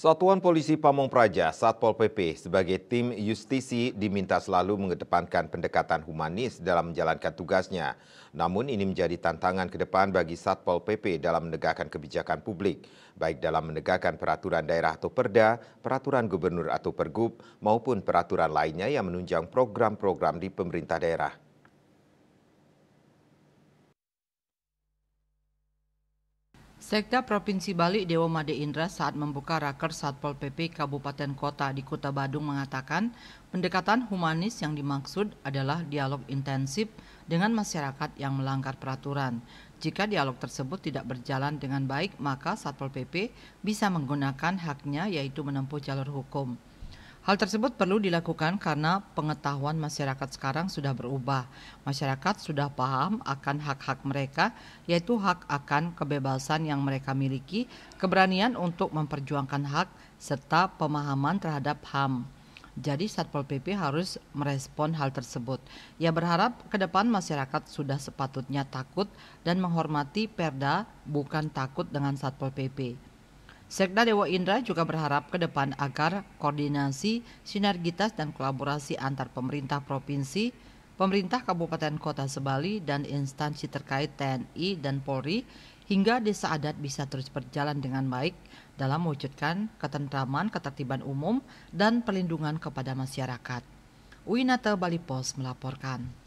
Satuan Polisi Pamong Praja, Satpol PP, sebagai tim justisi diminta selalu mengedepankan pendekatan humanis dalam menjalankan tugasnya. Namun ini menjadi tantangan ke depan bagi Satpol PP dalam menegakkan kebijakan publik, baik dalam menegakkan peraturan daerah atau perda, peraturan gubernur atau pergub, maupun peraturan lainnya yang menunjang program-program di pemerintah daerah. Sekda Provinsi Bali Dewa Made Indra saat membuka raker Satpol PP Kabupaten Kota di Kota Badung mengatakan pendekatan humanis yang dimaksud adalah dialog intensif dengan masyarakat yang melanggar peraturan. Jika dialog tersebut tidak berjalan dengan baik, maka Satpol PP bisa menggunakan haknya yaitu menempuh jalur hukum. Hal tersebut perlu dilakukan karena pengetahuan masyarakat sekarang sudah berubah. Masyarakat sudah paham akan hak-hak mereka, yaitu hak akan kebebasan yang mereka miliki, keberanian untuk memperjuangkan hak, serta pemahaman terhadap HAM. Jadi Satpol PP harus merespon hal tersebut. Ia berharap ke depan masyarakat sudah sepatutnya takut dan menghormati Perda bukan takut dengan Satpol PP. Sekda Dewa Indra juga berharap ke depan agar koordinasi, sinergitas, dan kolaborasi antar pemerintah provinsi, pemerintah kabupaten kota Sebali, dan instansi terkait TNI dan Polri hingga desa adat bisa terus berjalan dengan baik dalam mewujudkan ketentraman, ketertiban umum, dan perlindungan kepada masyarakat. Winata Bali Pos melaporkan.